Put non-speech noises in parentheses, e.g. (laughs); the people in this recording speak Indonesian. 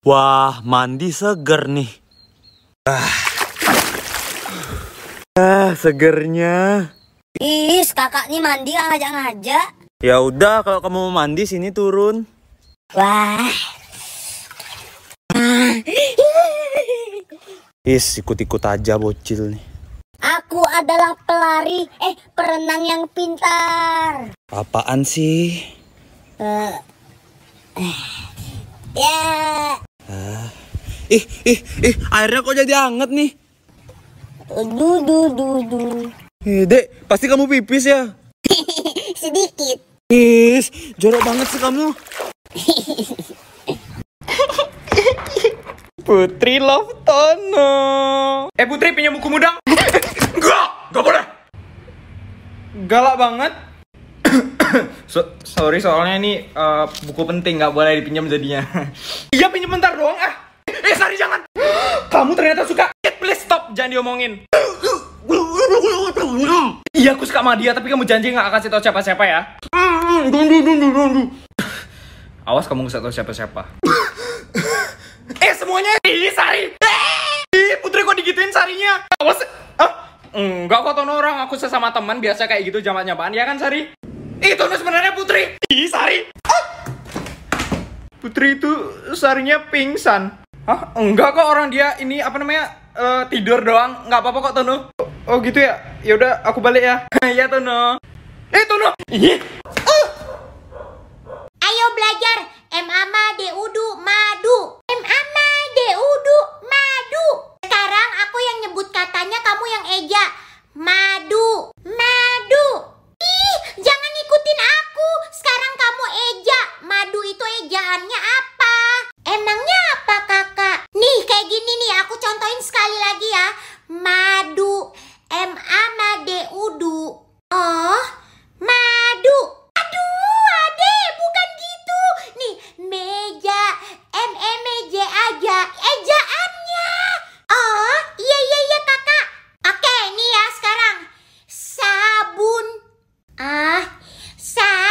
Wah, mandi seger nih. Ah, ah segernya. Ih, kakak nih mandi ngajak-ngajak. Ya udah, kalau kamu mau mandi sini turun. Wah. Ah. Is, ikut-ikut aja bocil nih. Aku adalah pelari, eh perenang yang pintar. Apaan sih? Uh, eh. ya. Yeah ih ih ih airnya kok jadi anget nih du du du du eh, dek pasti kamu pipis ya (laughs) sedikit is jorok banget sih kamu (laughs) Putri Love Tono. Eh Putri pinjam buku mudang? (laughs) Enggak, enggak boleh. Galak banget. (coughs) so, sorry soalnya ini uh, buku penting nggak boleh dipinjam jadinya. Iya pinjam bentar doang ah. Sari jangan Kamu ternyata suka Please stop jangan diomongin Iya aku suka sama dia tapi kamu janji gak akan kasih tau siapa-siapa ya Awas kamu gak tau siapa-siapa Eh semuanya Ini Sari Ih Putri kok digituin Sarinya Awas ah, Enggak kok Tono orang aku sesama teman biasa kayak gitu jamat nyapaan ya kan Sari Itu sebenarnya Putri Ih Sari Putri itu sarinya pingsan. Hah? Enggak kok orang dia ini apa namanya uh, tidur doang, nggak apa-apa kok Tono. Oh gitu ya? Ya udah aku balik ya. (laughs) Iya Tono. Eh Tono. Ih. Iya. Eh! Uh. Ayo belajar. M ama de udu madu. M ama de udu madu. Sekarang aku yang nyebut katanya, kamu yang eja. Madu. madu. M A M A D U D U. Oh, madu. Aduh, Ade, bukan gitu. Nih, meja. M E M J A J A. Ejaannya. Oh, iya iya iya Kakak. Oke, ini ya sekarang. Sabun. Ah, sabun.